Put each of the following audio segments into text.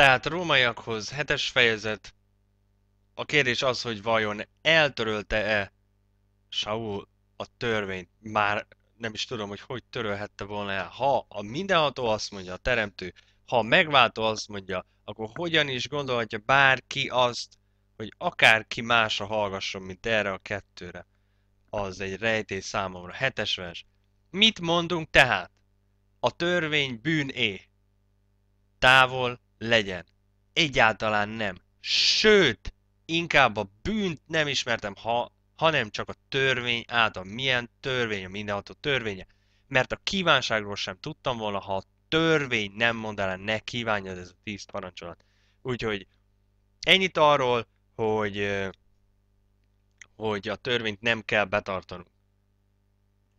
Tehát rómaiakhoz hetes fejezet. A kérdés az, hogy vajon eltörölte-e Saul a törvényt? Már nem is tudom, hogy hogy törölhette volna el. Ha a mindenható azt mondja, a teremtő, ha a megváltó azt mondja, akkor hogyan is gondolhatja bárki azt, hogy akárki másra hallgasson, mint erre a kettőre. Az egy rejtés számomra. Hetes vers. Mit mondunk tehát? A törvény bűné. Távol legyen. Egyáltalán nem. Sőt, inkább a bűnt nem ismertem, ha, hanem csak a törvény által. Milyen törvény, a mindenható törvénye. Mert a kívánságról sem tudtam volna, ha a törvény nem mondaná, el, ne kívánja ez a tíz parancsolat. Úgyhogy ennyit arról, hogy, hogy a törvényt nem kell betartanunk.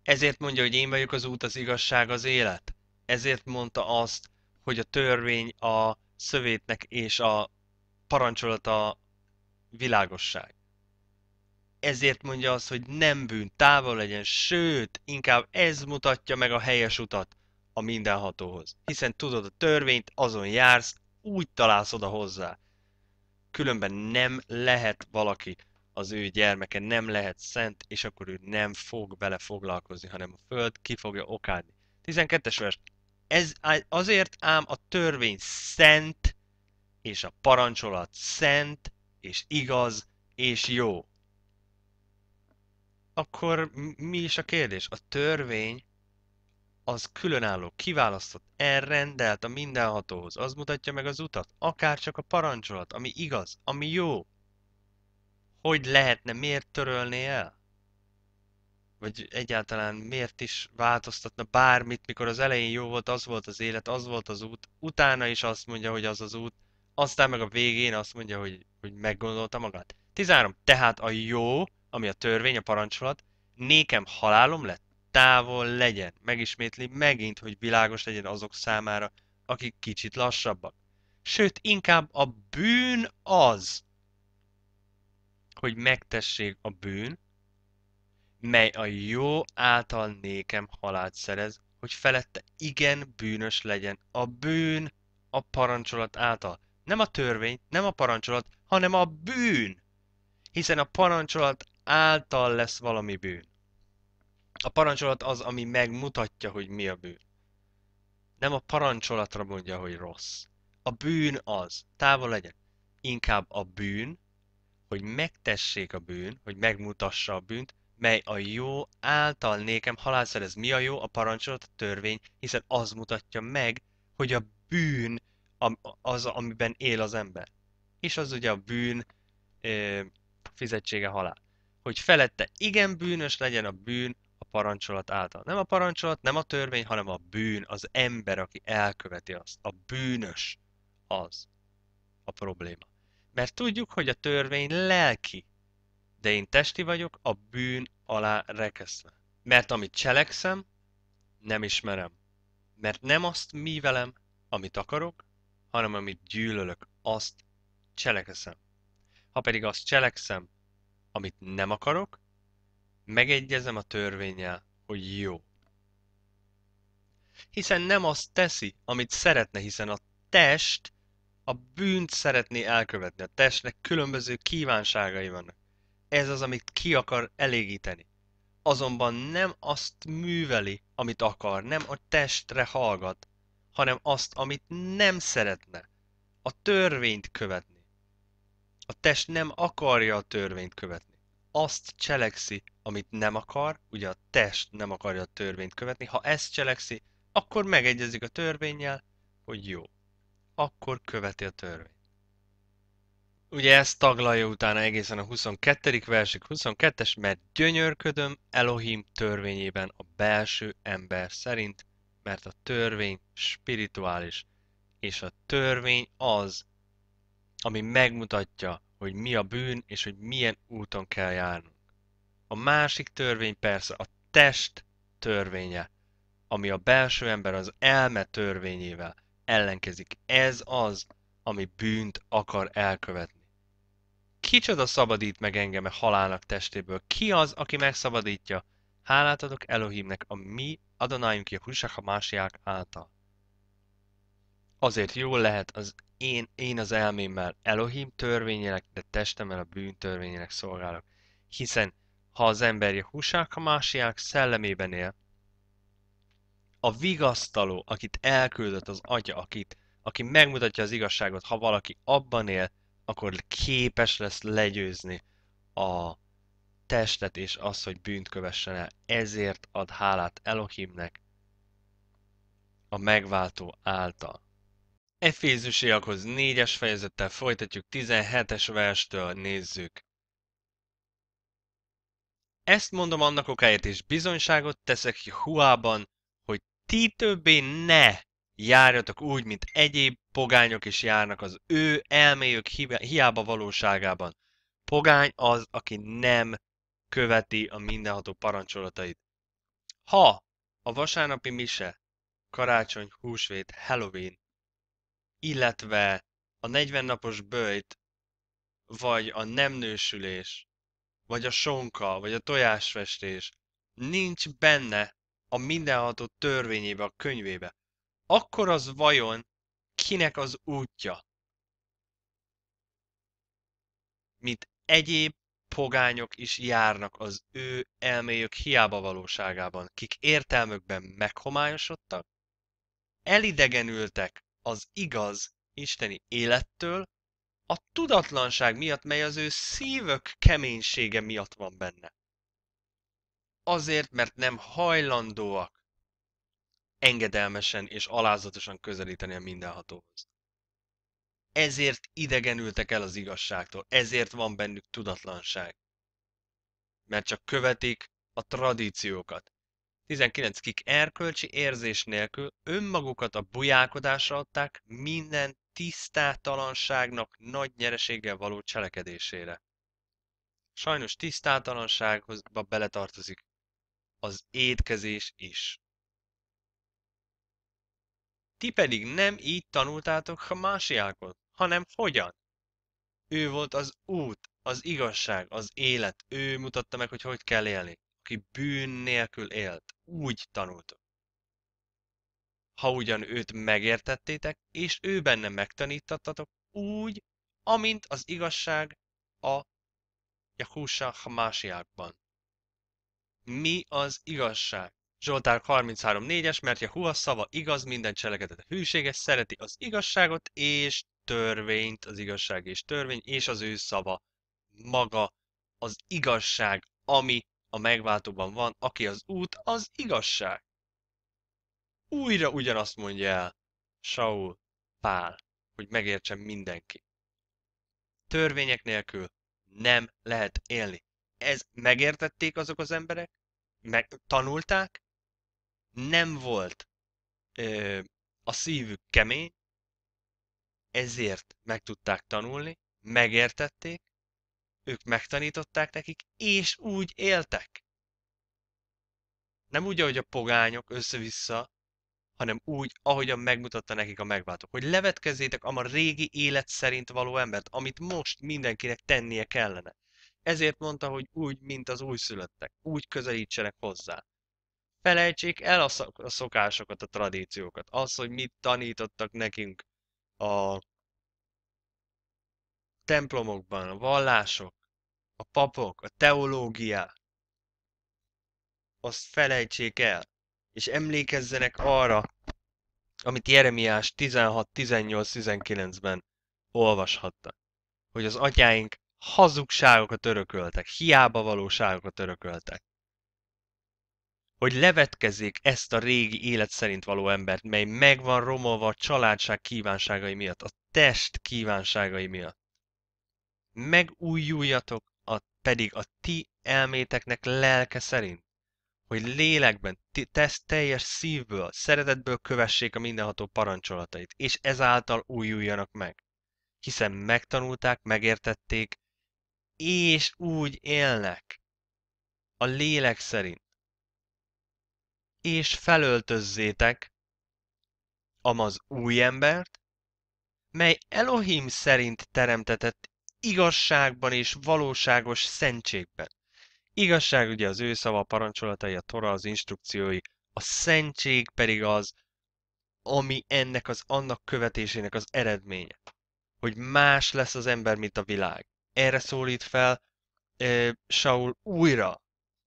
Ezért mondja, hogy én vagyok az út, az igazság, az élet. Ezért mondta azt, hogy a törvény a szövétnek és a parancsolata világosság. Ezért mondja az, hogy nem bűn, távol legyen, sőt, inkább ez mutatja meg a helyes utat a mindenhatóhoz. Hiszen tudod a törvényt, azon jársz, úgy találsz oda hozzá. Különben nem lehet valaki az ő gyermeke, nem lehet szent, és akkor ő nem fog vele foglalkozni, hanem a föld ki fogja okádni. 12-es vers. Ez azért ám a törvény szent, és a parancsolat szent, és igaz, és jó. Akkor mi is a kérdés? A törvény az különálló, kiválasztott, elrendelt a mindenhatóhoz. Az mutatja meg az utat, akár csak a parancsolat, ami igaz, ami jó. Hogy lehetne, miért törölné el? vagy egyáltalán miért is változtatna bármit, mikor az elején jó volt, az volt az élet, az volt az út, utána is azt mondja, hogy az az út, aztán meg a végén azt mondja, hogy, hogy meggondolta magát. 13. Tehát a jó, ami a törvény, a parancsolat, nékem halálom lett, távol legyen. Megismétli megint, hogy világos legyen azok számára, akik kicsit lassabbak. Sőt, inkább a bűn az, hogy megtessék a bűn, mely a jó által nékem halált szerez, hogy felette igen bűnös legyen a bűn a parancsolat által. Nem a törvény, nem a parancsolat, hanem a bűn. Hiszen a parancsolat által lesz valami bűn. A parancsolat az, ami megmutatja, hogy mi a bűn. Nem a parancsolatra mondja, hogy rossz. A bűn az. Távol legyen. Inkább a bűn, hogy megtessék a bűn, hogy megmutassa a bűnt, mely a jó által nékem halál szerez. Mi a jó? A parancsolat, a törvény, hiszen az mutatja meg, hogy a bűn az, amiben él az ember. És az ugye a bűn ö, fizetsége halál. Hogy felette igen bűnös legyen a bűn a parancsolat által. Nem a parancsolat, nem a törvény, hanem a bűn, az ember, aki elköveti azt. A bűnös az a probléma. Mert tudjuk, hogy a törvény lelki de én testi vagyok a bűn alá rekeszve. Mert amit cselekszem, nem ismerem. Mert nem azt mivelem, amit akarok, hanem amit gyűlölök, azt cselekszem. Ha pedig azt cselekszem, amit nem akarok, megegyezem a törvényel, hogy jó. Hiszen nem azt teszi, amit szeretne, hiszen a test a bűnt szeretné elkövetni. A testnek különböző kívánságai vannak ez az, amit ki akar elégíteni. Azonban nem azt műveli, amit akar, nem a testre hallgat, hanem azt, amit nem szeretne. A törvényt követni. A test nem akarja a törvényt követni. Azt cselekszi, amit nem akar, ugye a test nem akarja a törvényt követni. Ha ezt cselekszi, akkor megegyezik a törvényjel. hogy jó. Akkor követi a törvényt. Ugye ezt taglalja utána egészen a 22. versik 22-es, mert gyönyörködöm Elohim törvényében a belső ember szerint, mert a törvény spirituális, és a törvény az, ami megmutatja, hogy mi a bűn, és hogy milyen úton kell járnunk. A másik törvény persze a test törvénye, ami a belső ember az elme törvényével ellenkezik. Ez az, ami bűnt akar elkövetni. Kicsoda szabadít meg engem a e halálnak testéből? Ki az, aki megszabadítja? Hálát adok Elohimnek, a mi Adonájunk ki a másiák által. Azért jól lehet az én, én az elmémmel Elohim törvényének, de testemmel a bűn törvényének szolgálok. Hiszen ha az ember húsák a másiák szellemében él, a vigasztaló, akit elküldött az atya, akit, aki megmutatja az igazságot, ha valaki abban él, akkor képes lesz legyőzni a testet és az, hogy bűnt kövessen el. Ezért ad hálát Elohimnek a megváltó által. Efézusiakhoz 4-es fejezettel folytatjuk, 17-es verstől nézzük. Ezt mondom annak okáért, és bizonyságot teszek ki Huában, hogy ti többé ne járjatok úgy, mint egyéb pogányok is járnak az ő elméjük hiába valóságában. Pogány az, aki nem követi a mindenható parancsolatait. Ha a vasárnapi mise, karácsony, húsvét, Halloween, illetve a 40 napos böjt vagy a nem nősülés, vagy a sonka, vagy a tojásfestés nincs benne a mindenható törvényébe, a könyvébe, akkor az vajon kinek az útja, mint egyéb pogányok is járnak az ő elméjük hiába valóságában, kik értelmükben meghomályosodtak, elidegenültek az igaz isteni élettől, a tudatlanság miatt, mely az ő szívök keménysége miatt van benne. Azért, mert nem hajlandóak engedelmesen és alázatosan közelíteni a mindenhatóhoz. Ezért idegenültek el az igazságtól, ezért van bennük tudatlanság. Mert csak követik a tradíciókat. 19 kik erkölcsi érzés nélkül önmagukat a bujálkodásra adták minden tisztátalanságnak nagy nyereséggel való cselekedésére. Sajnos tisztátalansághoz beletartozik az étkezés is. Ti pedig nem így tanultátok a másiákot, hanem hogyan? Ő volt az út, az igazság, az élet. Ő mutatta meg, hogy hogy kell élni. Aki bűn nélkül élt. Úgy tanultok. Ha ugyan őt megértettétek, és ő benne megtanítattatok úgy, amint az igazság a Jahúsa másiákban. Mi az igazság? Zsoltár 33.4-es, mert Jehuha a szava igaz, minden cselekedete hűséges, szereti az igazságot és törvényt, az igazság és törvény, és az ő szava maga az igazság, ami a megváltóban van, aki az út, az igazság. Újra ugyanazt mondja el Saul Pál, hogy megértsen mindenki. Törvények nélkül nem lehet élni. Ez megértették azok az emberek? Megtanulták? tanulták? nem volt ö, a szívük kemény, ezért meg tudták tanulni, megértették, ők megtanították nekik, és úgy éltek. Nem úgy, ahogy a pogányok össze-vissza, hanem úgy, ahogyan megmutatta nekik a megváltó, hogy levetkezzétek a régi élet szerint való embert, amit most mindenkinek tennie kellene. Ezért mondta, hogy úgy, mint az újszülöttek, úgy közelítsenek hozzá felejtsék el a szokásokat, a tradíciókat, az, hogy mit tanítottak nekünk a templomokban, a vallások, a papok, a teológia, azt felejtsék el, és emlékezzenek arra, amit Jeremiás 16-18-19-ben olvashatta, hogy az atyáink hazugságokat örököltek, hiába valóságokat örököltek hogy levetkezzék ezt a régi élet szerint való embert, mely megvan romolva a családság kívánságai miatt, a test kívánságai miatt. Megújuljatok a, pedig a ti elméteknek lelke szerint, hogy lélekben, tesz teljes szívből, szeretetből kövessék a mindenható parancsolatait, és ezáltal újuljanak meg. Hiszen megtanulták, megértették, és úgy élnek. A lélek szerint és felöltözzétek amaz új embert, mely Elohim szerint teremtetett igazságban és valóságos szentségben. Igazság ugye az ő szava, parancsolatai, a tora, az instrukciói, a szentség pedig az, ami ennek az annak követésének az eredménye. Hogy más lesz az ember, mint a világ. Erre szólít fel e, Saul újra,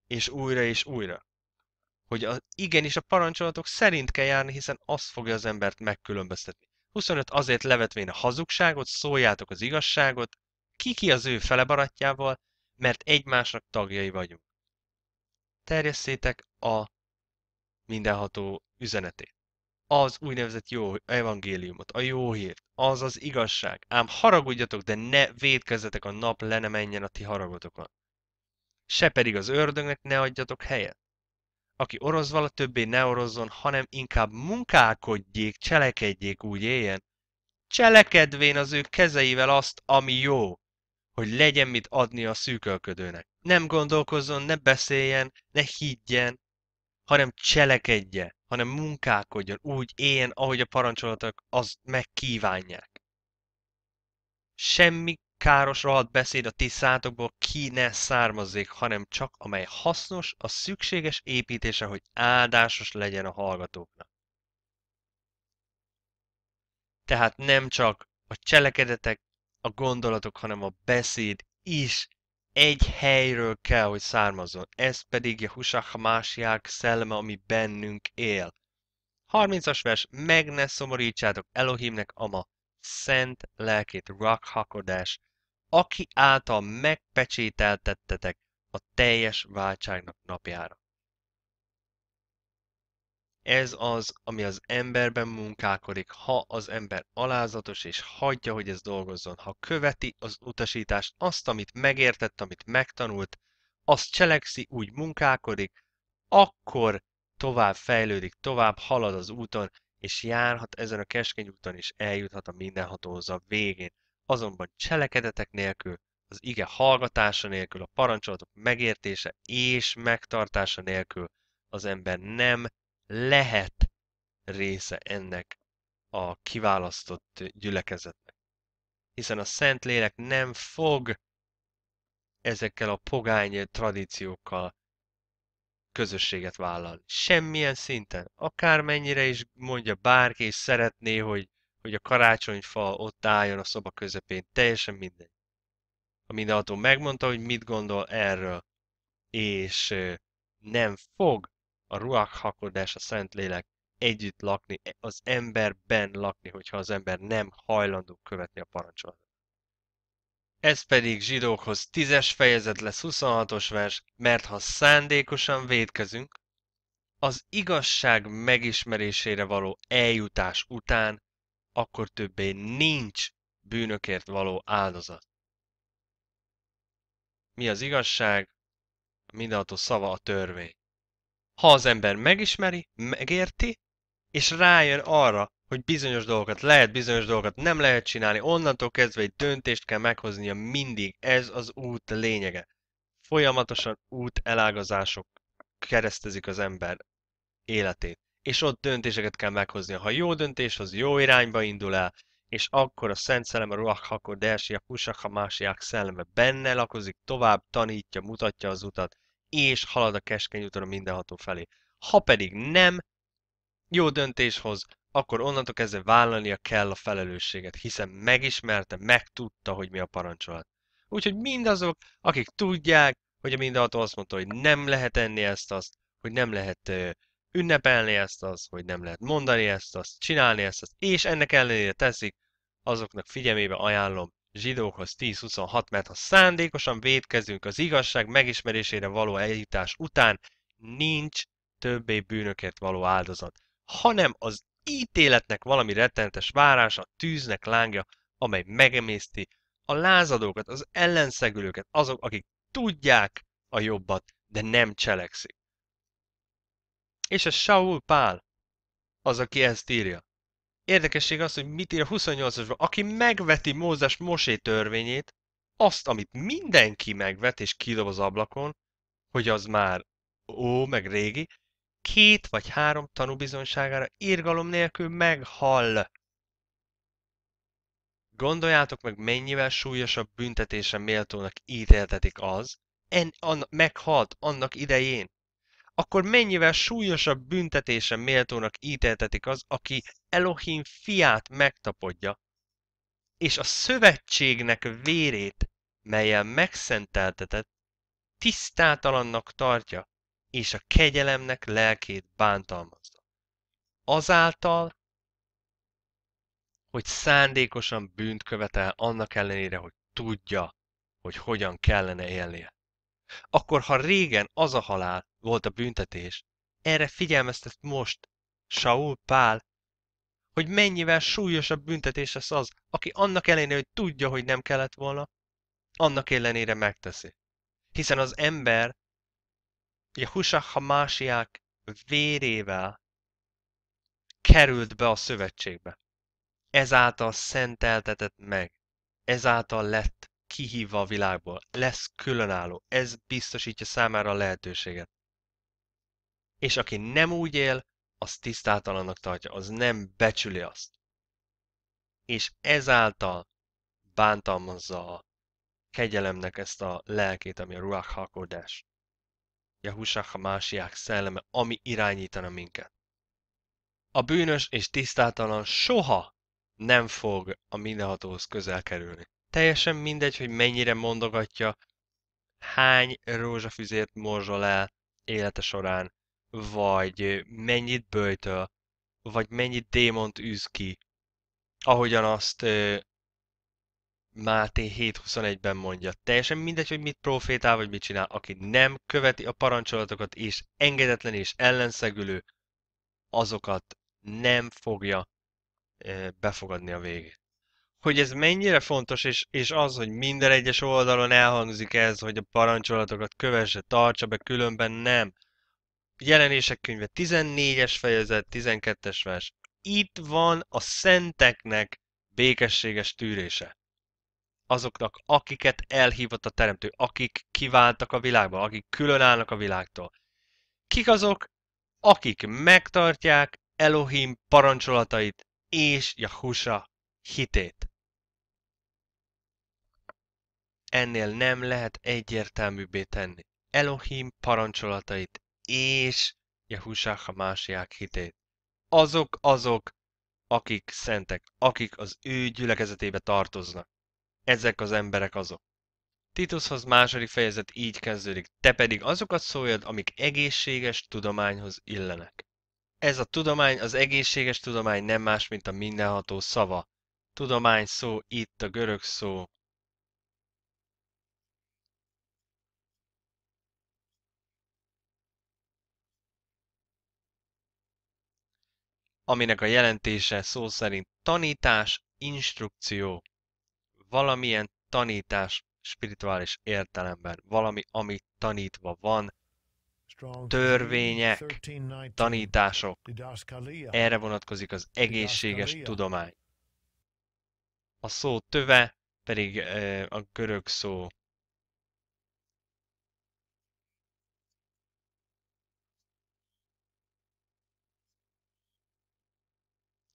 és újra, és újra hogy a, igenis a parancsolatok szerint kell járni, hiszen az fogja az embert megkülönböztetni. 25 azért levetvén a hazugságot, szóljátok az igazságot, kiki az ő fele barátjával, mert egymásnak tagjai vagyunk. Terjesszétek a mindenható üzenetét. Az úgynevezett jó evangéliumot, a jó hírt, az az igazság. Ám haragudjatok, de ne védkezzetek a nap, le ne menjen a ti haragotokon. Se pedig az ördögnek ne adjatok helyet aki orosz vala, többé ne orozzon, hanem inkább munkálkodjék, cselekedjék, úgy éljen. Cselekedvén az ő kezeivel azt, ami jó, hogy legyen mit adni a szűkölködőnek. Nem gondolkozzon, ne beszéljen, ne higgyen, hanem cselekedje, hanem munkálkodjon, úgy éljen, ahogy a parancsolatok azt megkívánják. Semmi káros rohadt beszéd a ti szátokból ki ne származzék, hanem csak amely hasznos, a szükséges építése, hogy áldásos legyen a hallgatóknak. Tehát nem csak a cselekedetek, a gondolatok, hanem a beszéd is egy helyről kell, hogy származzon. Ez pedig Jehusa Hamásiák szelleme, ami bennünk él. 30-as vers, meg ne szomorítsátok Elohimnek ama szent lelkét, rakhakodás, aki által megpecsételtettetek a teljes váltságnak napjára. Ez az, ami az emberben munkálkodik, ha az ember alázatos és hagyja, hogy ez dolgozzon, ha követi az utasítást, azt, amit megértett, amit megtanult, azt cselekszi, úgy munkálkodik, akkor tovább fejlődik, tovább halad az úton, és járhat ezen a keskeny úton, és eljuthat a a végén azonban cselekedetek nélkül, az ige hallgatása nélkül, a parancsolatok megértése és megtartása nélkül az ember nem lehet része ennek a kiválasztott gyülekezetnek. Hiszen a Szent Lélek nem fog ezekkel a pogány tradíciókkal közösséget vállal. Semmilyen szinten. Akármennyire is mondja bárki, és szeretné, hogy hogy a karácsonyfa ott álljon a szoba közepén, teljesen mindegy. A mindenható megmondta, hogy mit gondol erről, és nem fog a ruakhakodás, a Szentlélek együtt lakni, e, az emberben lakni, hogyha az ember nem hajlandó követni a parancsolatot. Ez pedig zsidókhoz tízes fejezet lesz 26-os vers, mert ha szándékosan védkezünk, az igazság megismerésére való eljutás után akkor többé nincs bűnökért való áldozat. Mi az igazság? Mindenható szava a törvény. Ha az ember megismeri, megérti, és rájön arra, hogy bizonyos dolgokat lehet, bizonyos dolgokat nem lehet csinálni, onnantól kezdve egy döntést kell meghoznia mindig. Ez az út lényege. Folyamatosan út elágazások keresztezik az ember életét és ott döntéseket kell meghozni. Ha jó döntés, az jó irányba indul el, és akkor a Szent Szellem, a Ruach Hakor, Dersi, a Kusak, a Másiák szelleme benne lakozik, tovább tanítja, mutatja az utat, és halad a keskeny úton a mindenható felé. Ha pedig nem jó döntés akkor onnantól kezdve vállalnia kell a felelősséget, hiszen megismerte, megtudta, hogy mi a parancsolat. Úgyhogy mindazok, akik tudják, hogy a mindenható azt mondta, hogy nem lehet enni ezt-azt, hogy nem lehet ünnepelni ezt az, hogy nem lehet mondani ezt azt, csinálni ezt az, és ennek ellenére teszik, azoknak figyelmébe ajánlom zsidókhoz 10-26, mert ha szándékosan védkezünk az igazság megismerésére való eljutás után, nincs többé bűnöket való áldozat, hanem az ítéletnek valami rettenetes várása, a tűznek lángja, amely megemészti a lázadókat, az ellenszegülőket, azok, akik tudják a jobbat, de nem cselekszik. És a Saul Pál, az, aki ezt írja. Érdekesség az, hogy mit ír a 28-asban. Aki megveti Mózes Mosé törvényét, azt, amit mindenki megvet és kidob az ablakon, hogy az már ó, meg régi, két vagy három tanúbizonságára írgalom nélkül meghal. Gondoljátok meg, mennyivel súlyosabb büntetésen méltónak ítéltetik az, en, an, meghalt annak idején, akkor mennyivel súlyosabb büntetése méltónak ítéltetik az, aki Elohim fiát megtapodja, és a szövetségnek vérét, melyen megszenteltetett, tisztátalannak tartja, és a kegyelemnek lelkét bántalmazza. Azáltal, hogy szándékosan bűnt követel annak ellenére, hogy tudja, hogy hogyan kellene élnie. Akkor ha régen az a halál, volt a büntetés. Erre figyelmeztet most Saul Pál, hogy mennyivel súlyosabb büntetés lesz az, aki annak ellenére, hogy tudja, hogy nem kellett volna, annak ellenére megteszi. Hiszen az ember ha másiák vérével került be a szövetségbe. Ezáltal szenteltetett meg. Ezáltal lett kihívva a világból. Lesz különálló. Ez biztosítja számára a lehetőséget és aki nem úgy él, az tisztátalannak tartja, az nem becsüli azt. És ezáltal bántalmazza a kegyelemnek ezt a lelkét, ami a ruach hakodás. a másiák szelleme, ami irányítana minket. A bűnös és tisztátalan soha nem fog a mindenhatóhoz közel kerülni. Teljesen mindegy, hogy mennyire mondogatja, hány rózsafüzért morzsol el élete során, vagy mennyit böjtöl, vagy mennyit démont űz ki, ahogyan azt ö, Máté 7.21-ben mondja. Teljesen mindegy, hogy mit profétál, vagy mit csinál, aki nem követi a parancsolatokat, és engedetlen és ellenszegülő, azokat nem fogja befogadni a végét. Hogy ez mennyire fontos, és, és az, hogy minden egyes oldalon elhangzik ez, hogy a parancsolatokat kövesse, tartsa be, különben nem jelenések könyve 14-es fejezet, 12-es vers. Itt van a szenteknek békességes tűrése. Azoknak, akiket elhívott a Teremtő, akik kiváltak a világba, akik külön állnak a világtól. Kik azok, akik megtartják Elohim parancsolatait és Jahusa hitét. Ennél nem lehet egyértelműbbé tenni. Elohim parancsolatait és Jehusá Hamásiák hitét. Azok azok, akik szentek, akik az ő gyülekezetébe tartoznak. Ezek az emberek azok. Tituszhoz második fejezet így kezdődik, te pedig azokat szóljad, amik egészséges tudományhoz illenek. Ez a tudomány, az egészséges tudomány nem más, mint a mindenható szava. Tudomány szó itt a görög szó aminek a jelentése szó szerint tanítás, instrukció, valamilyen tanítás spirituális értelemben, valami, ami tanítva van, törvények, tanítások, erre vonatkozik az egészséges tudomány. A szó töve pedig a görög szó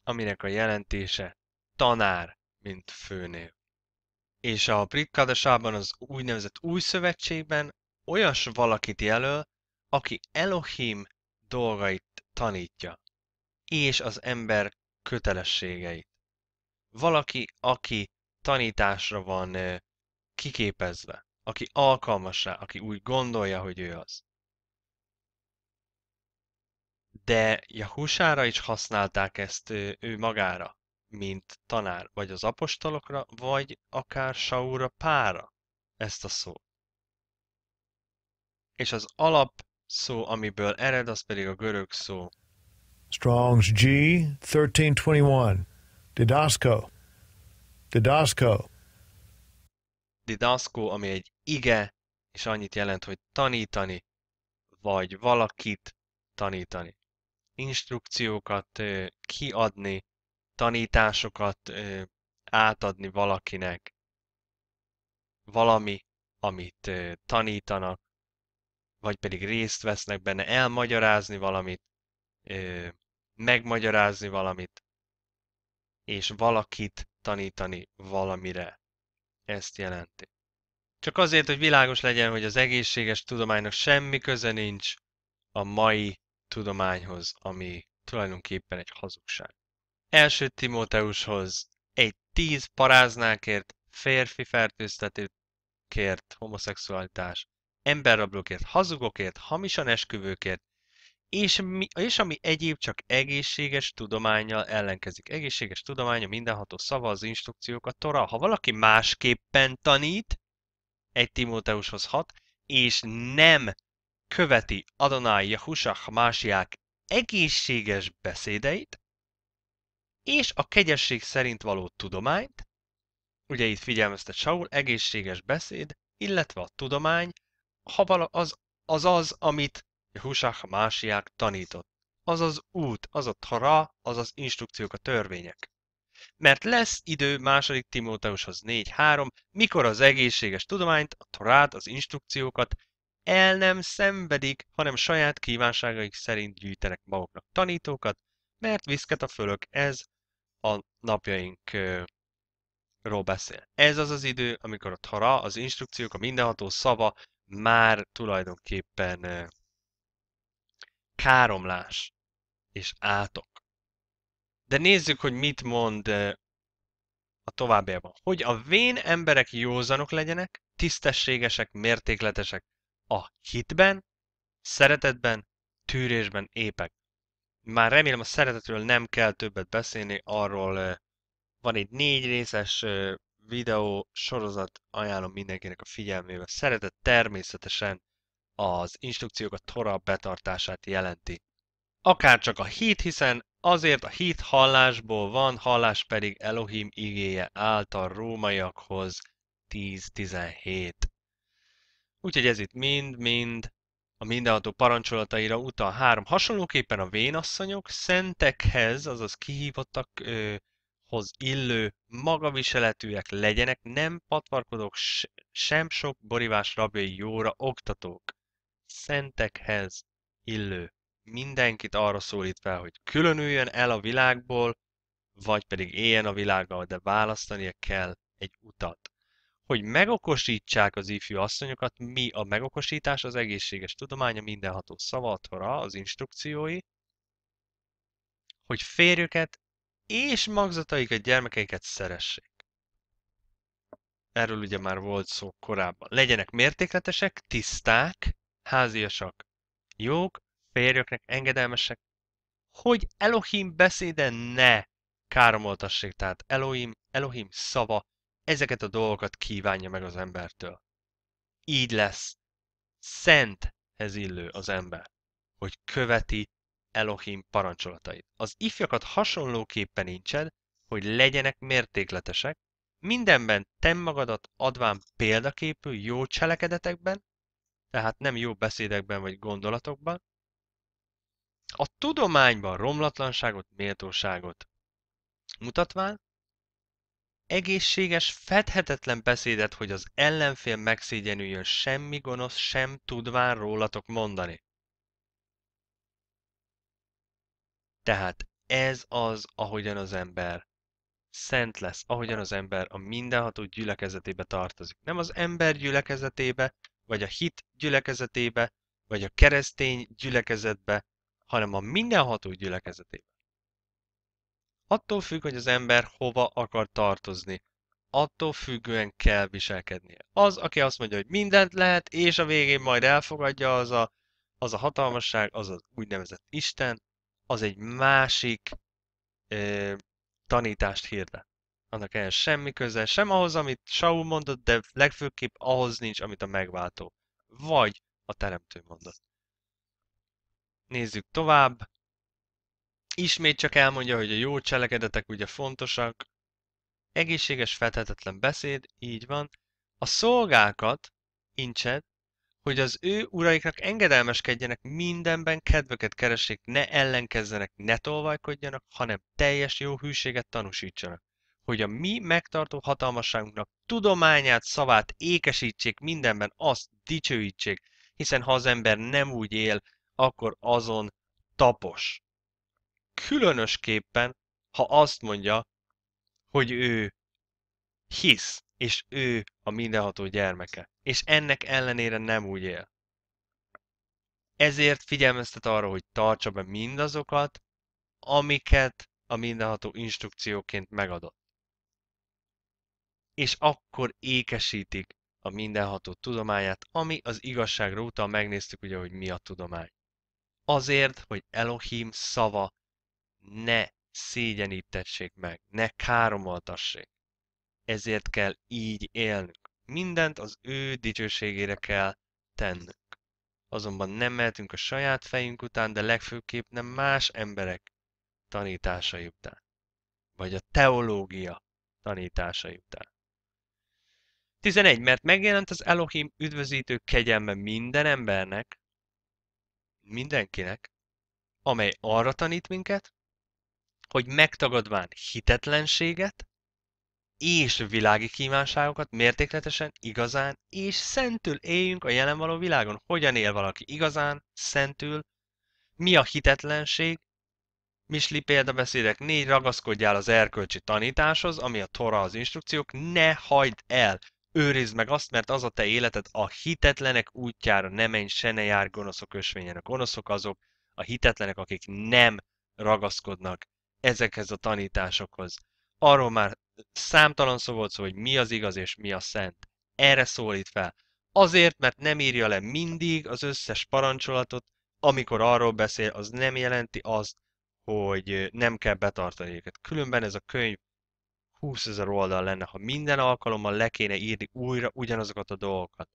aminek a jelentése tanár, mint főnév. És a brit kadasában az úgynevezett új szövetségben olyas valakit jelöl, aki Elohim dolgait tanítja, és az ember kötelességeit. Valaki, aki tanításra van kiképezve, aki alkalmas rá, aki úgy gondolja, hogy ő az de Jahusára is használták ezt ő, magára, mint tanár, vagy az apostolokra, vagy akár Saura pára ezt a szót. És az alap szó, amiből ered, az pedig a görög szó. Strong's G, 1321. Didasko. Didasko. Didasko, ami egy ige, és annyit jelent, hogy tanítani, vagy valakit tanítani instrukciókat kiadni, tanításokat átadni valakinek, valami, amit tanítanak, vagy pedig részt vesznek benne, elmagyarázni valamit, megmagyarázni valamit, és valakit tanítani valamire. Ezt jelenti. Csak azért, hogy világos legyen, hogy az egészséges tudománynak semmi köze nincs a mai tudományhoz, ami tulajdonképpen egy hazugság. Első Timóteushoz egy tíz paráznákért, férfi fertőztetőkért, homoszexualitás, emberrablókért, hazugokért, hamisan esküvőkért, és, mi, és ami egyéb csak egészséges tudományjal ellenkezik. Egészséges tudománya mindenható szava, az instrukciókat a tora. Ha valaki másképpen tanít, egy Timóteushoz hat, és nem követi Adonai Jehusa másiák egészséges beszédeit, és a kegyesség szerint való tudományt, ugye itt figyelmeztet Saul, egészséges beszéd, illetve a tudomány, ha vala, az, az az, amit Jehusa másiák tanított. Az az út, az a tara, az az instrukciók, a törvények. Mert lesz idő második Timóteushoz 4-3, mikor az egészséges tudományt, a torát, az instrukciókat el nem szenvedik, hanem saját kívánságaik szerint gyűjtenek maguknak tanítókat, mert viszket a fölök, ez a napjainkról beszél. Ez az az idő, amikor a tara, az instrukciók, a mindenható szava már tulajdonképpen káromlás és átok. De nézzük, hogy mit mond a továbbiakban. Hogy a vén emberek józanok legyenek, tisztességesek, mértékletesek, a hitben, szeretetben, tűrésben épek. Már remélem a szeretetről nem kell többet beszélni, arról van egy négy részes videó sorozat, ajánlom mindenkinek a figyelmébe. Szeretet természetesen az instrukciók a Tora betartását jelenti. Akár csak a hit, hiszen azért a hit hallásból van, hallás pedig Elohim igéje által rómaiakhoz 10-17. Úgyhogy ez itt mind-mind a mindenható parancsolataira utal három. Hasonlóképpen a vénasszonyok szentekhez, azaz kihívottakhoz illő magaviseletűek legyenek, nem patvarkodók, sem sok borivás rabjai jóra oktatók. Szentekhez illő. Mindenkit arra szólít fel, hogy különüljön el a világból, vagy pedig éljen a világgal, de választania kell egy utat hogy megokosítsák az ifjú asszonyokat, mi a megokosítás, az egészséges tudománya mindenható szavatvara, az instrukciói, hogy férjüket és magzataikat, gyermekeiket szeressék. Erről ugye már volt szó korábban. Legyenek mértékletesek, tiszták, háziasak, jók, férjöknek engedelmesek, hogy Elohim beszéde ne káromoltassék. Tehát Elohim, Elohim szava ezeket a dolgokat kívánja meg az embertől. Így lesz szenthez illő az ember, hogy követi Elohim parancsolatait. Az ifjakat hasonlóképpen nincsen, hogy legyenek mértékletesek, mindenben te magadat adván példaképű jó cselekedetekben, tehát nem jó beszédekben vagy gondolatokban, a tudományban romlatlanságot, méltóságot mutatván, egészséges, fedhetetlen beszédet, hogy az ellenfél megszégyenüljön, semmi gonosz sem tudván rólatok mondani. Tehát ez az, ahogyan az ember szent lesz, ahogyan az ember a mindenható gyülekezetébe tartozik. Nem az ember gyülekezetébe, vagy a hit gyülekezetébe, vagy a keresztény gyülekezetbe, hanem a mindenható gyülekezetébe. Attól függ, hogy az ember hova akar tartozni. Attól függően kell viselkednie. Az, aki azt mondja, hogy mindent lehet, és a végén majd elfogadja, az a, az a hatalmasság, az az úgynevezett Isten, az egy másik ö, tanítást hirdet. Annak ehhez semmi köze, sem ahhoz, amit Saul mondott, de legfőképp ahhoz nincs, amit a megváltó, vagy a teremtő mondott. Nézzük tovább. Ismét csak elmondja, hogy a jó cselekedetek ugye fontosak. Egészséges, fethetetlen beszéd, így van. A szolgákat, incsed, hogy az ő uraiknak engedelmeskedjenek, mindenben kedveket keressék, ne ellenkezzenek, ne tolvajkodjanak, hanem teljes jó hűséget tanúsítsanak. Hogy a mi megtartó hatalmasságunknak tudományát, szavát ékesítsék mindenben, azt dicsőítsék, hiszen ha az ember nem úgy él, akkor azon tapos különösképpen, ha azt mondja, hogy ő hisz, és ő a mindenható gyermeke, és ennek ellenére nem úgy él. Ezért figyelmeztet arra, hogy tartsa be mindazokat, amiket a mindenható instrukcióként megadott. És akkor ékesítik a mindenható tudományát, ami az igazságról utal, megnéztük ugye, hogy mi a tudomány. Azért, hogy Elohim szava ne szégyenítessék meg, ne káromoltassék. Ezért kell így élnünk. Mindent az ő dicsőségére kell tennünk. Azonban nem mehetünk a saját fejünk után, de legfőképp nem más emberek tanításai után. Vagy a teológia tanításai után. 11. Mert megjelent az Elohim üdvözítő kegyelme minden embernek, mindenkinek, amely arra tanít minket, hogy megtagadván hitetlenséget és világi kívánságokat mértékletesen, igazán és szentül éljünk a jelen való világon. Hogyan él valaki igazán, szentül, mi a hitetlenség, Misli példabeszédek 4. Ragaszkodjál az erkölcsi tanításhoz, ami a Tora az instrukciók, ne hagyd el! Őrizd meg azt, mert az a te életed a hitetlenek útjára, ne menj, se ne jár gonoszok ösvényen. A gonoszok azok, a hitetlenek, akik nem ragaszkodnak ezekhez a tanításokhoz. Arról már számtalan szó volt szó, hogy mi az igaz és mi a szent. Erre szólít fel. Azért, mert nem írja le mindig az összes parancsolatot, amikor arról beszél, az nem jelenti azt, hogy nem kell betartani őket. Különben ez a könyv 20 ezer oldal lenne, ha minden alkalommal le kéne írni újra ugyanazokat a dolgokat.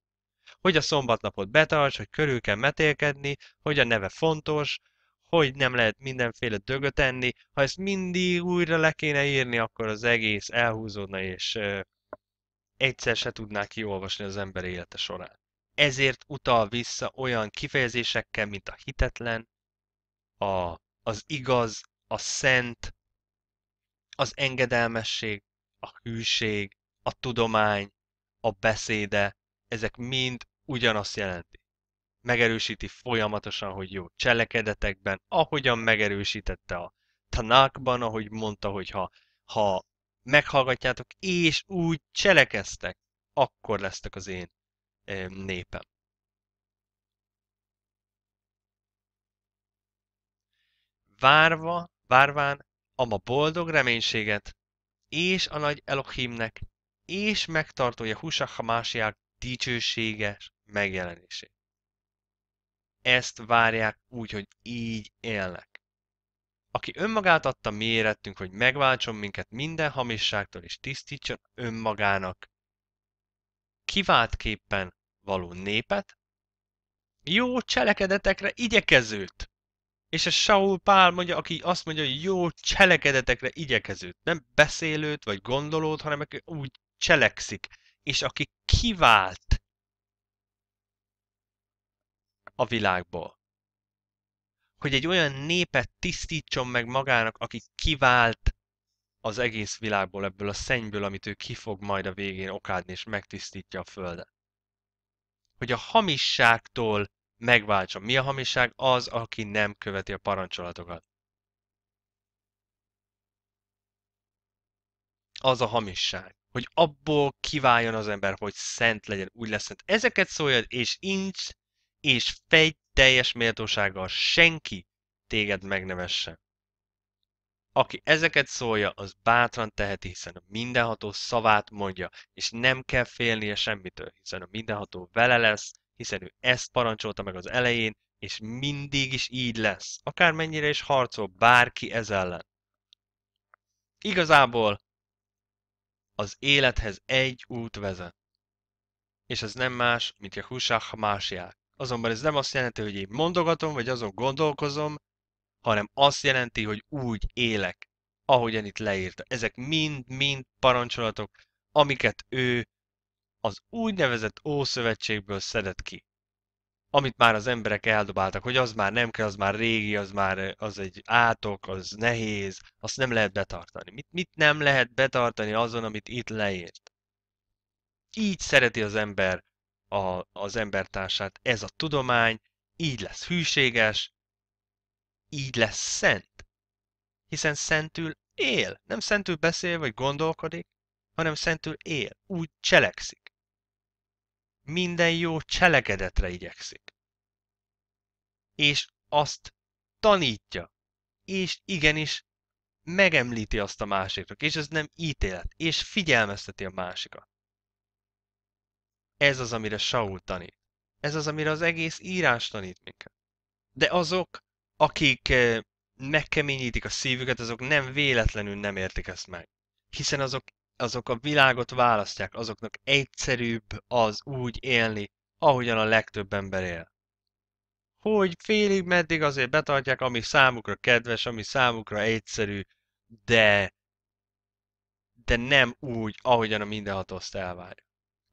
Hogy a szombatnapot betarts, hogy körül kell metélkedni, hogy a neve fontos, hogy nem lehet mindenféle dögöt enni, ha ezt mindig újra le kéne írni, akkor az egész elhúzódna, és ö, egyszer se tudná kiolvasni az ember élete során. Ezért utal vissza olyan kifejezésekkel, mint a hitetlen, a, az igaz, a szent, az engedelmesség, a hűség, a tudomány, a beszéde, ezek mind ugyanazt jelenti megerősíti folyamatosan, hogy jó cselekedetekben, ahogyan megerősítette a tanákban, ahogy mondta, hogy ha, ha meghallgatjátok és úgy cselekeztek, akkor lesztek az én népem. Várva, várván ma boldog reménységet, és a nagy Elohimnek, és megtartója Husach Hamásiák dicsőséges megjelenését ezt várják úgy, hogy így élnek. Aki önmagát adta érettünk, hogy megváltson minket minden hamisságtól és tisztítson önmagának kiváltképpen való népet, jó cselekedetekre igyekezőt. És a Saul Pál mondja, aki azt mondja, hogy jó cselekedetekre igyekezőt, nem beszélőt vagy gondolót, hanem aki úgy cselekszik, és aki kivált a világból. Hogy egy olyan népet tisztítson meg magának, aki kivált az egész világból, ebből a szennyből, amit ő kifog majd a végén okádni, és megtisztítja a földet. Hogy a hamisságtól megváltson. Mi a hamisság? Az, aki nem követi a parancsolatokat. Az a hamisság. Hogy abból kiváljon az ember, hogy szent legyen, úgy lesz szent. Ezeket szóljad, és nincs és fej teljes méltósággal senki téged megnevesse. Aki ezeket szólja, az bátran teheti, hiszen a mindenható szavát mondja, és nem kell félnie semmitől, hiszen a mindenható vele lesz, hiszen ő ezt parancsolta meg az elején, és mindig is így lesz, akármennyire is harcol bárki ez ellen. Igazából az élethez egy út vezet, és ez nem más, mint Jehusach másják. Azonban ez nem azt jelenti, hogy én mondogatom, vagy azon gondolkozom, hanem azt jelenti, hogy úgy élek, ahogyan itt leírta. Ezek mind-mind parancsolatok, amiket ő az úgynevezett Ószövetségből szedett ki. Amit már az emberek eldobáltak, hogy az már nem kell, az már régi, az már az egy átok, az nehéz, azt nem lehet betartani. Mit, mit nem lehet betartani azon, amit itt leírt? Így szereti az ember a, az embertársát. Ez a tudomány, így lesz hűséges, így lesz szent. Hiszen szentül él, nem szentül beszél vagy gondolkodik, hanem szentül él, úgy cselekszik. Minden jó cselekedetre igyekszik. És azt tanítja, és igenis megemlíti azt a másiknak, és ez nem ítélet, és figyelmezteti a másikat. Ez az, amire Saul tanít. Ez az, amire az egész írás tanít minket. De azok, akik eh, megkeményítik a szívüket, azok nem véletlenül nem értik ezt meg. Hiszen azok, azok a világot választják, azoknak egyszerűbb az úgy élni, ahogyan a legtöbb ember él. Hogy félig meddig azért betartják, ami számukra kedves, ami számukra egyszerű, de de nem úgy, ahogyan a mindenható azt elvárja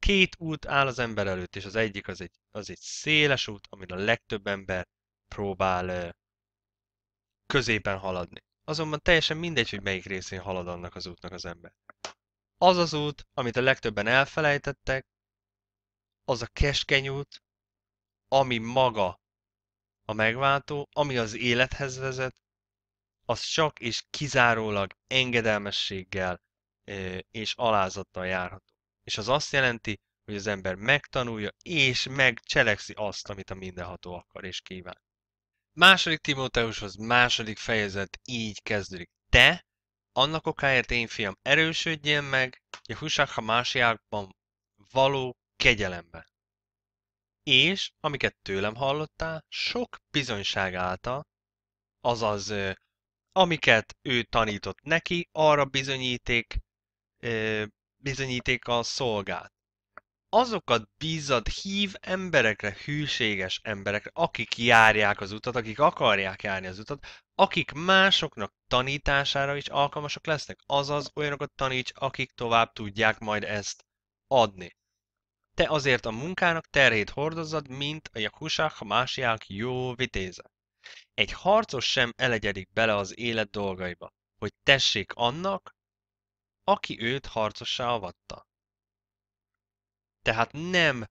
két út áll az ember előtt, és az egyik az egy, az egy széles út, amin a legtöbb ember próbál középen haladni. Azonban teljesen mindegy, hogy melyik részén halad annak az útnak az ember. Az az út, amit a legtöbben elfelejtettek, az a keskeny út, ami maga a megváltó, ami az élethez vezet, az csak és kizárólag engedelmességgel és alázattal járható. És az azt jelenti, hogy az ember megtanulja és megcselekszi azt, amit a mindenható akar és kíván. Második Timóteushoz második fejezet így kezdődik. Te, annak okáért én fiam, erősödjél meg a Jehusák másiákban való kegyelembe, És, amiket tőlem hallottál, sok bizonyság által, azaz amiket ő tanított neki, arra bizonyíték a szolgált. Azokat bízad, hív emberekre, hűséges emberekre, akik járják az utat, akik akarják járni az utat, akik másoknak tanítására is alkalmasak lesznek, azaz olyanokat taníts, akik tovább tudják majd ezt adni. Te azért a munkának terhét hordozod, mint a jakusák, a másiák jó vitéze. Egy harcos sem elegyedik bele az élet dolgaiba, hogy tessék annak, aki őt harcossá avatta. Tehát nem,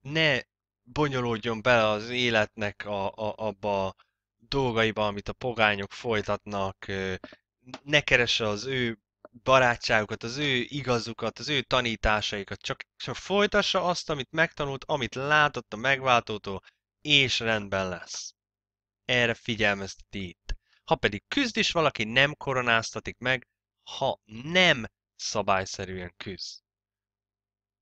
ne bonyolódjon bele az életnek a, a, abba a dolgaiba, amit a pogányok folytatnak, ne keresse az ő barátságukat, az ő igazukat, az ő tanításaikat, csak, csak folytassa azt, amit megtanult, amit látott a megváltótól, és rendben lesz. Erre figyelmezteti itt. Ha pedig küzd is valaki, nem koronáztatik meg, ha nem szabályszerűen küzd.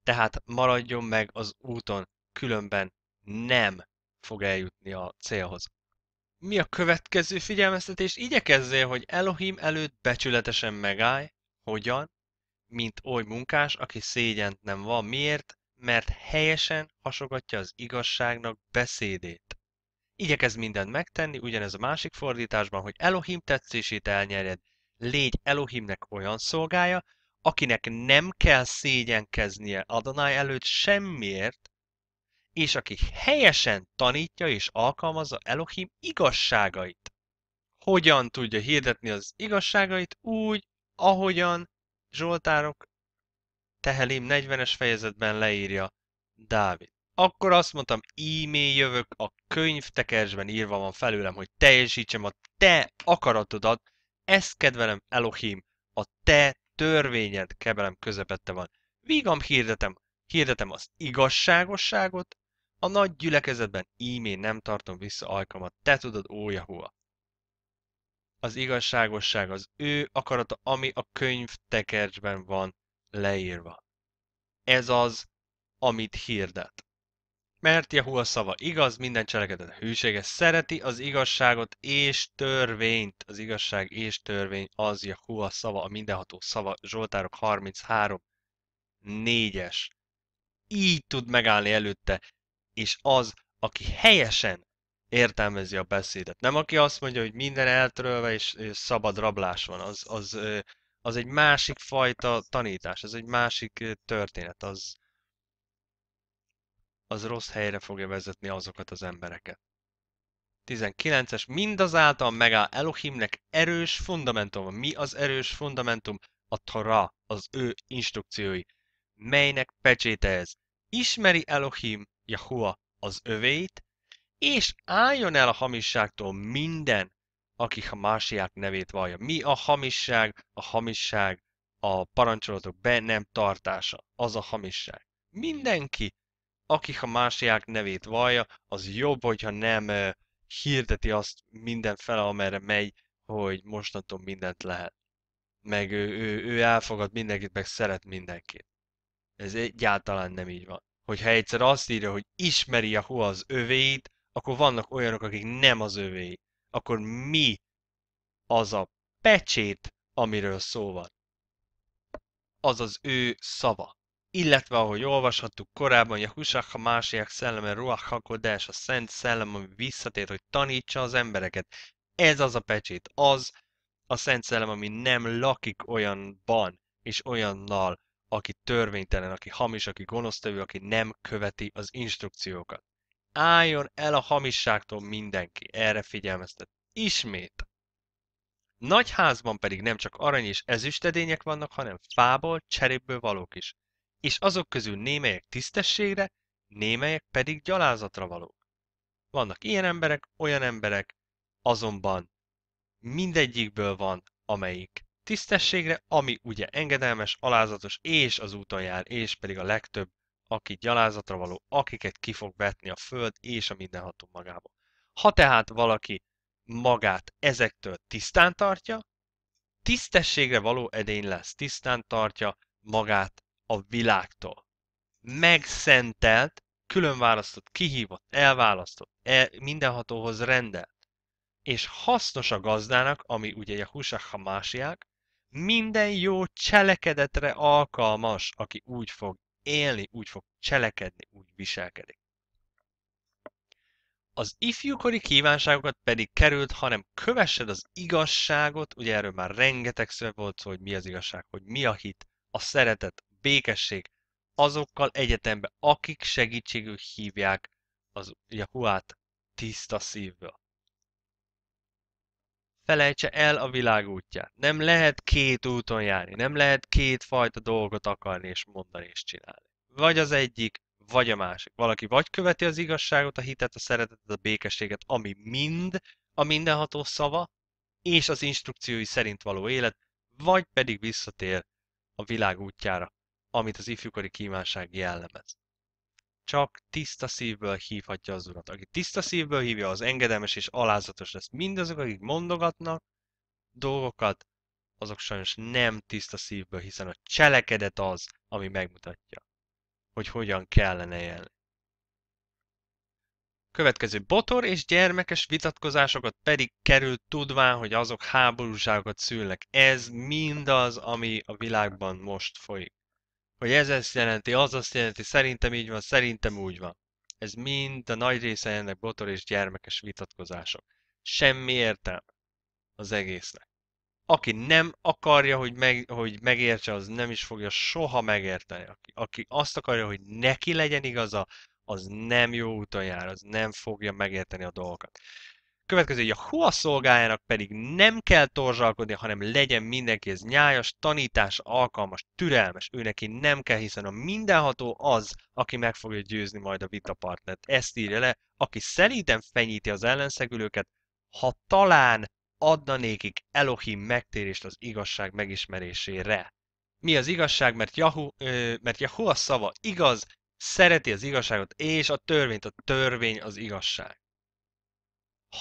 Tehát maradjon meg az úton, különben nem fog eljutni a célhoz. Mi a következő figyelmeztetés? Igyekezzél, hogy Elohim előtt becsületesen megállj. Hogyan? Mint oly munkás, aki szégyent nem van. Miért? Mert helyesen hasogatja az igazságnak beszédét. Igyekezz mindent megtenni, ugyanez a másik fordításban, hogy Elohim tetszését elnyered. Légy Elohimnek olyan szolgája, akinek nem kell szégyenkeznie Adonai előtt semmiért, és aki helyesen tanítja és alkalmazza Elohim igazságait. Hogyan tudja hirdetni az igazságait? Úgy, ahogyan Zsoltárok Tehelim 40-es fejezetben leírja Dávid. Akkor azt mondtam, e-mail jövök, a könyvtekercsben írva van felőlem, hogy teljesítsem a te akaratodat, ezt kedvelem Elohim, a te törvényed kebelem közepette van. Vígam hirdetem, hirdetem az igazságosságot, a nagy gyülekezetben ímé nem tartom vissza alkalmat, te tudod, ó Jehova. Az igazságosság az ő akarata, ami a könyv tekercsben van leírva. Ez az, amit hirdet. Mert a szava igaz, minden cselekedet hűséges, szereti az igazságot és törvényt. Az igazság és törvény az a szava, a mindenható szava, Zsoltárok 33, 4-es. Így tud megállni előtte, és az, aki helyesen értelmezi a beszédet. Nem aki azt mondja, hogy minden eltörölve és szabad rablás van, az, az, az egy másik fajta tanítás, ez egy másik történet, az, az rossz helyre fogja vezetni azokat az embereket. 19-es, mindazáltal megáll Elohimnek erős fundamentum. Mi az erős fundamentum? A Tora, az ő instrukciói, melynek pecséte ez. Ismeri Elohim, Jahua, az övéit, és álljon el a hamisságtól minden, aki a másiák nevét vallja. Mi a hamisság? A hamisság a parancsolatok be nem tartása. Az a hamisság. Mindenki akik a másiák nevét vallja, az jobb, hogyha nem hirdeti azt mindenfele, amerre megy, hogy mostantól mindent lehet. Meg ő, ő, ő elfogad mindenkit, meg szeret mindenkit. Ez egyáltalán nem így van. Hogyha egyszer azt írja, hogy ismeri a hu az övéit, akkor vannak olyanok, akik nem az övéi. Akkor mi az a pecsét, amiről szó van? Az az ő szava illetve ahogy olvashattuk korábban, hogy a másiak szelleme Ruach HaKodesh, a Szent Szellem, ami visszatér, hogy tanítsa az embereket. Ez az a pecsét, az a Szent Szellem, ami nem lakik olyanban és olyannal, aki törvénytelen, aki hamis, aki gonosztevő, aki nem követi az instrukciókat. Álljon el a hamisságtól mindenki, erre figyelmeztet. Ismét. Nagy házban pedig nem csak arany és ezüstedények vannak, hanem fából, cseréből valók is és azok közül némelyek tisztességre, némelyek pedig gyalázatra valók. Vannak ilyen emberek, olyan emberek, azonban mindegyikből van, amelyik tisztességre, ami ugye engedelmes, alázatos és az úton jár, és pedig a legtöbb, aki gyalázatra való, akiket ki fog vetni a föld és a mindenható magába. Ha tehát valaki magát ezektől tisztán tartja, tisztességre való edény lesz, tisztán tartja magát a világtól. Megszentelt, választott, kihívott, elválasztott, el, mindenhatóhoz rendelt. És hasznos a gazdának, ami ugye Jahusha Hamásiák, minden jó cselekedetre alkalmas, aki úgy fog élni, úgy fog cselekedni, úgy viselkedik. Az ifjúkori kívánságokat pedig került, hanem kövessed az igazságot, ugye erről már rengeteg szöveg volt szó, hogy mi az igazság, hogy mi a hit, a szeretet, békesség azokkal egyetembe, akik segítségül hívják az Jahuát tiszta szívből. Felejtse el a világ útját. Nem lehet két úton járni, nem lehet két fajta dolgot akarni és mondani és csinálni. Vagy az egyik, vagy a másik. Valaki vagy követi az igazságot, a hitet, a szeretetet, a békességet, ami mind a mindenható szava, és az instrukciói szerint való élet, vagy pedig visszatér a világ útjára, amit az ifjúkori kívánság jellemez. Csak tiszta szívből hívhatja az urat. Aki tiszta szívből hívja, az engedelmes és alázatos lesz. Mindazok, akik mondogatnak dolgokat, azok sajnos nem tiszta szívből, hiszen a cselekedet az, ami megmutatja, hogy hogyan kellene élni. Következő botor és gyermekes vitatkozásokat pedig került tudván, hogy azok háborúságot szülnek. Ez mindaz, ami a világban most folyik hogy ez ezt jelenti, az azt jelenti, szerintem így van, szerintem úgy van. Ez mind a nagy része ennek botor és gyermekes vitatkozások. Semmi értelme az egésznek. Aki nem akarja, hogy, meg, hogy megértse, az nem is fogja soha megérteni. Aki, aki azt akarja, hogy neki legyen igaza, az nem jó úton jár, az nem fogja megérteni a dolgokat. Következő, hogy a Hua szolgájának pedig nem kell torzsalkodni, hanem legyen mindenkihez nyájas, tanítás, alkalmas, türelmes. Ő neki nem kell, hiszen a mindenható az, aki meg fogja győzni majd a vitapartnert. Ezt írja le, aki szeliden fenyíti az ellenszegülőket, ha talán adna nékik Elohim megtérést az igazság megismerésére. Mi az igazság? Mert Yahu, ö, mert Yahoo a szava igaz, szereti az igazságot és a törvényt. A törvény az igazság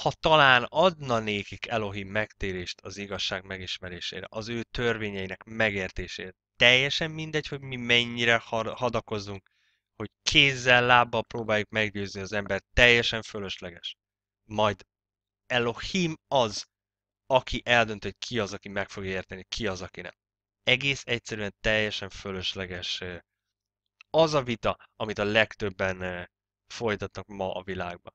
ha talán adna nékik Elohim megtérést az igazság megismerésére, az ő törvényeinek megértésére, teljesen mindegy, hogy mi mennyire hadakozunk, hogy kézzel, lábbal próbáljuk meggyőzni az embert, teljesen fölösleges. Majd Elohim az, aki eldönt, hogy ki az, aki meg fogja érteni, ki az, aki nem. Egész egyszerűen teljesen fölösleges az a vita, amit a legtöbben folytatnak ma a világban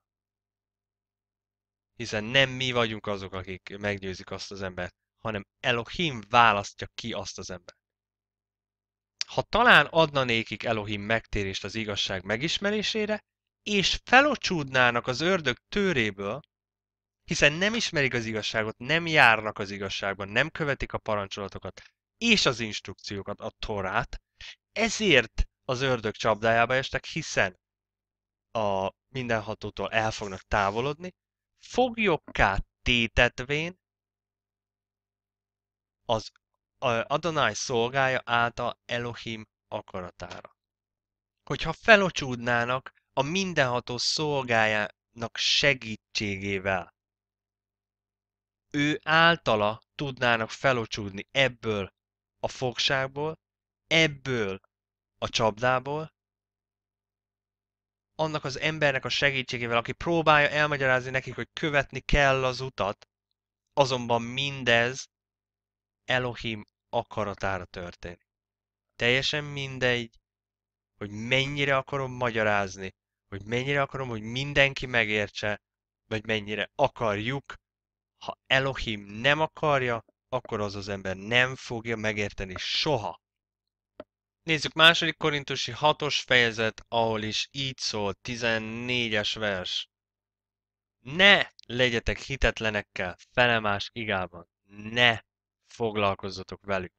hiszen nem mi vagyunk azok, akik meggyőzik azt az embert, hanem Elohim választja ki azt az embert. Ha talán adna nékik Elohim megtérést az igazság megismerésére, és felocsúdnának az ördög tőréből, hiszen nem ismerik az igazságot, nem járnak az igazságban, nem követik a parancsolatokat és az instrukciókat, a torát, ezért az ördög csapdájába estek, hiszen a mindenhatótól el fognak távolodni, foglyokká tétetvén az Adonai szolgája által Elohim akaratára. Hogyha felocsúdnának a mindenható szolgájának segítségével, ő általa tudnának felocsúdni ebből a fogságból, ebből a csapdából, annak az embernek a segítségével, aki próbálja elmagyarázni nekik, hogy követni kell az utat, azonban mindez Elohim akaratára történik. Teljesen mindegy, hogy mennyire akarom magyarázni, hogy mennyire akarom, hogy mindenki megértse, vagy mennyire akarjuk, ha Elohim nem akarja, akkor az az ember nem fogja megérteni soha. Nézzük második korintusi hatos fejezet, ahol is így szól, 14-es vers. Ne legyetek hitetlenekkel felemás igában. Ne foglalkozzatok velük.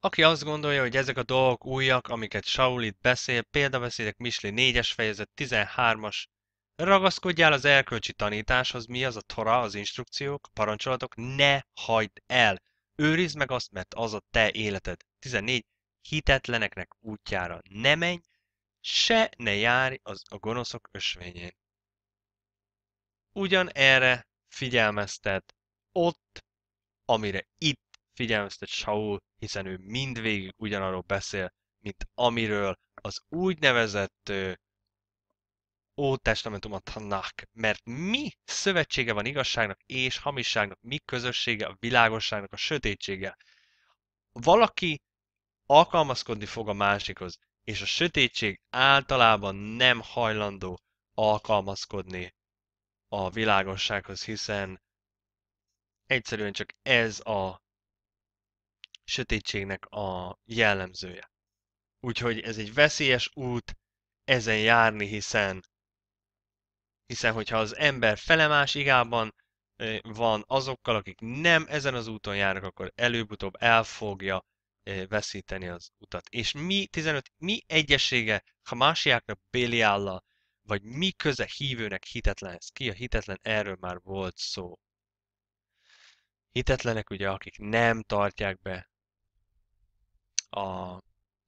Aki azt gondolja, hogy ezek a dolgok újak, amiket Saul itt beszél, példabeszédek Misli 4-es fejezet 13-as, ragaszkodjál az erkölcsi tanításhoz, mi az a tora, az instrukciók, a parancsolatok, ne hagyd el. Őrizd meg azt, mert az a te életed. 14 hitetleneknek útjára ne menj, se ne járj az a gonoszok ösvényén. Ugyan erre figyelmeztet ott, amire itt figyelmeztet Saul, hiszen ő mindvégig ugyanarról beszél, mint amiről az úgynevezett ó testamentum a Tanakh, mert mi szövetsége van igazságnak és hamisságnak, mi közössége a világosságnak a sötétsége. Valaki alkalmazkodni fog a másikhoz, és a sötétség általában nem hajlandó alkalmazkodni a világossághoz, hiszen egyszerűen csak ez a sötétségnek a jellemzője. Úgyhogy ez egy veszélyes út ezen járni, hiszen hiszen hogyha az ember felemás igában eh, van azokkal, akik nem ezen az úton járnak, akkor előbb-utóbb el fogja veszíteni az utat. És mi, 15, mi egyessége Hamásiáknak Béliállal, vagy mi köze hívőnek hitetlenhez? Ki a hitetlen? Erről már volt szó. Hitetlenek ugye, akik nem tartják be a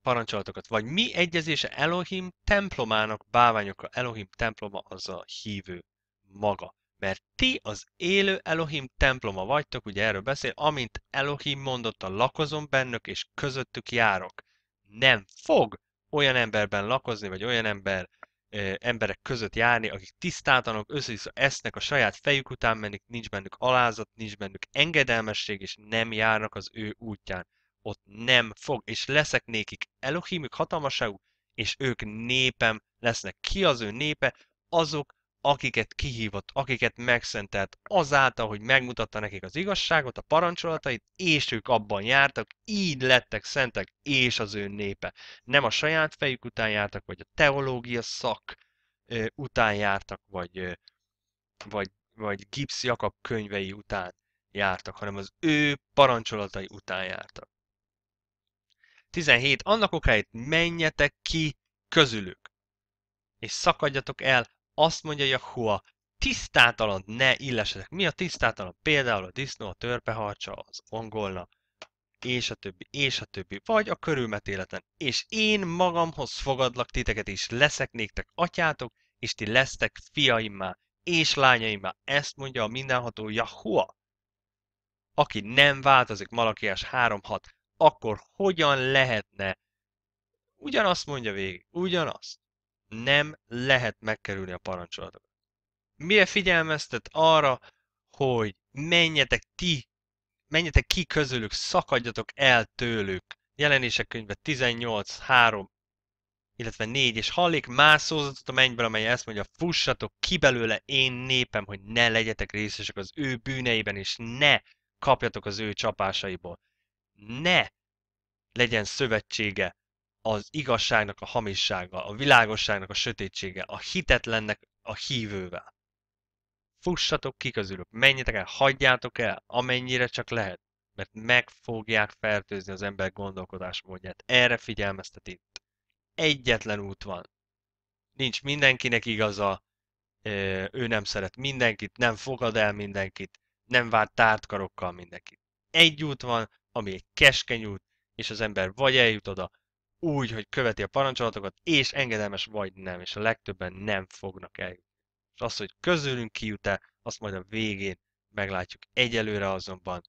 parancsolatokat, vagy mi egyezése Elohim templomának báványokkal. Elohim temploma az a hívő maga mert ti az élő Elohim temploma vagytok, ugye erről beszél, amint Elohim mondotta, lakozom bennök, és közöttük járok. Nem fog olyan emberben lakozni, vagy olyan ember, ö, emberek között járni, akik tisztátanok, össze esznek, a saját fejük után mennek, nincs bennük alázat, nincs bennük engedelmesség, és nem járnak az ő útján. Ott nem fog, és leszek nékik Elohimük hatalmaságú, és ők népem lesznek. Ki az ő népe? Azok, akiket kihívott, akiket megszentelt, azáltal, hogy megmutatta nekik az igazságot, a parancsolatait, és ők abban jártak, így lettek szentek, és az ő népe. Nem a saját fejük után jártak, vagy a teológia szak ö, után jártak, vagy, ö, vagy, vagy Gibbs Jakab könyvei után jártak, hanem az ő parancsolatai után jártak. 17. Annak okáért menjetek ki közülük, és szakadjatok el azt mondja Jahua, tisztátalan ne illesetek. Mi a tisztátalan? Például a disznó, a törpeharcsa, az angolna, és a többi, és a többi, vagy a körülmetéleten. És én magamhoz fogadlak titeket, és leszek néktek atyátok, és ti lesztek fiaimmá, és lányaimmá. Ezt mondja a mindenható Jahua. Aki nem változik Malakiás 3-6, akkor hogyan lehetne? Ugyanazt mondja végig, ugyanazt nem lehet megkerülni a parancsolatokat. Mire figyelmeztet arra, hogy menjetek ti, menjetek ki közülük, szakadjatok el tőlük. Jelenések könyve 18, 3, illetve 4, és hallék más szózatot a mennyben, amely ezt mondja, fussatok ki belőle én népem, hogy ne legyetek részesek az ő bűneiben, és ne kapjatok az ő csapásaiból. Ne legyen szövetsége az igazságnak a hamissága, a világosságnak a sötétsége, a hitetlennek a hívővel. Fussatok ki közülük, menjetek el, hagyjátok el, amennyire csak lehet, mert meg fogják fertőzni az ember gondolkodásmódját. Erre figyelmeztet itt. Egyetlen út van. Nincs mindenkinek igaza, ő nem szeret mindenkit, nem fogad el mindenkit, nem vár tártkarokkal mindenkit. Egy út van, ami egy keskeny út, és az ember vagy eljut oda, úgy, hogy követi a parancsolatokat, és engedelmes vagy nem, és a legtöbben nem fognak el. És az, hogy közülünk ki jut azt majd a végén meglátjuk. Egyelőre azonban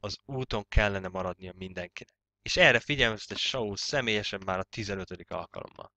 az úton kellene maradnia mindenkinek. És erre figyelmeztet Saul személyesen már a 15. alkalommal.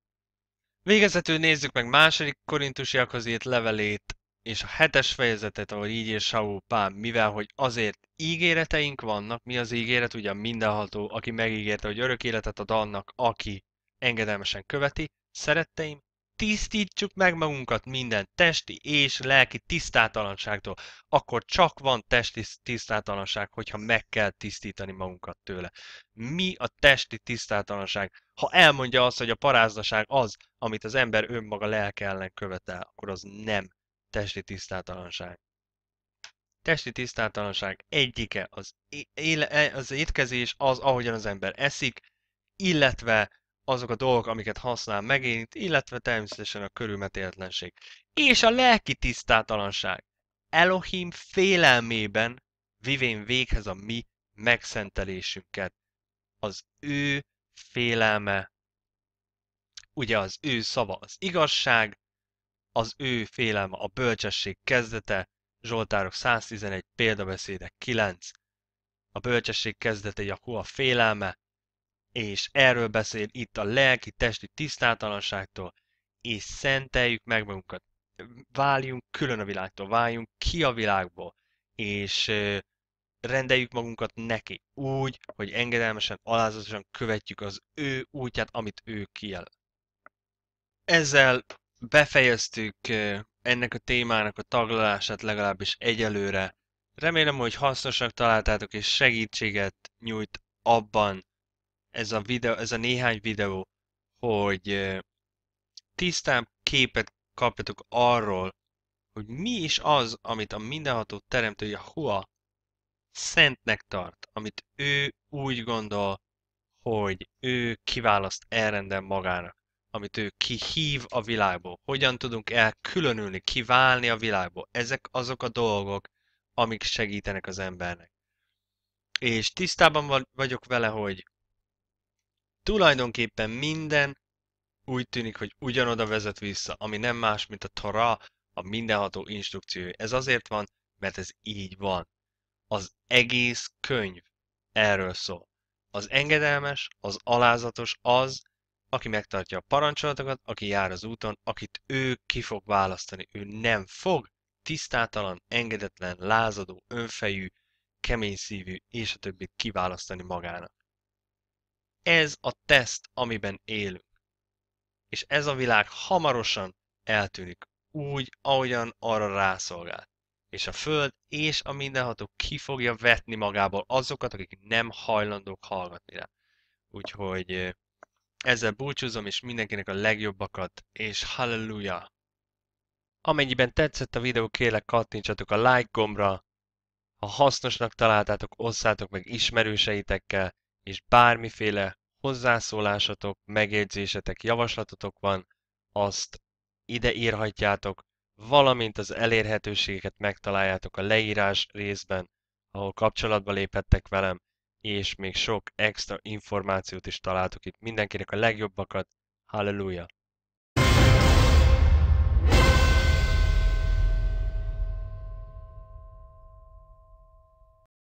Végezetül nézzük meg második korintusiakhoz írt levelét, és a hetes fejezetet, ahol így ír Saul Pán, mivel hogy azért ígéreteink vannak, mi az ígéret? Ugye mindenható, aki megígérte, hogy örök életet ad annak, aki engedelmesen követi. Szeretteim, tisztítsuk meg magunkat minden testi és lelki tisztátalanságtól. Akkor csak van testi tisztátalanság, hogyha meg kell tisztítani magunkat tőle. Mi a testi tisztátalanság? Ha elmondja azt, hogy a parázdaság az, amit az ember önmaga lelke ellen követel, akkor az nem testi tisztátalanság. Testi tisztátalanság egyike az, éle, e, az étkezés, az ahogyan az ember eszik, illetve azok a dolgok, amiket használ, megérint, illetve természetesen a körülmetéletlenség. És a lelki tisztátalanság. Elohim félelmében vivén véghez a mi megszentelésünket. Az ő félelme, ugye az ő szava az igazság, az ő félelme, a bölcsesség kezdete, Zsoltárok 111, példabeszédek 9, a bölcsesség kezdete Jakó a félelme, és erről beszél itt a lelki, testi tisztátalanságtól, és szenteljük meg magunkat. Váljunk külön a világtól, váljunk ki a világból, és rendeljük magunkat neki úgy, hogy engedelmesen, alázatosan követjük az ő útját, amit ő kijel. Ezzel befejeztük ennek a témának a taglalását legalábbis egyelőre. Remélem, hogy hasznosnak találtátok és segítséget nyújt abban ez a, videó, ez a néhány videó, hogy tisztább képet kapjatok arról, hogy mi is az, amit a mindenható a Hua szentnek tart, amit ő úgy gondol, hogy ő kiválaszt, elrendel magának amit ő kihív a világból. Hogyan tudunk elkülönülni, kiválni a világból. Ezek azok a dolgok, amik segítenek az embernek. És tisztában vagyok vele, hogy tulajdonképpen minden úgy tűnik, hogy ugyanoda vezet vissza, ami nem más, mint a Torah, a mindenható Instrukció. Ez azért van, mert ez így van. Az egész könyv erről szól. Az engedelmes, az alázatos az, aki megtartja a parancsolatokat, aki jár az úton, akit ő ki fog választani. Ő nem fog tisztátalan, engedetlen, lázadó, önfejű, kemény szívű és a többit kiválasztani magának. Ez a teszt, amiben élünk. És ez a világ hamarosan eltűnik, úgy, ahogyan arra rászolgál. És a Föld és a mindenható ki fogja vetni magából azokat, akik nem hajlandók hallgatni rá. Úgyhogy ezzel búcsúzom, és mindenkinek a legjobbakat, és halleluja! Amennyiben tetszett a videó, kérlek kattintsatok a like gombra, ha hasznosnak találtátok, osszátok meg ismerőseitekkel, és bármiféle hozzászólásatok, megjegyzésetek, javaslatotok van, azt ide írhatjátok, valamint az elérhetőségeket megtaláljátok a leírás részben, ahol kapcsolatba léphettek velem, és még sok extra információt is találtuk itt. Mindenkinek a legjobbakat, halleluja!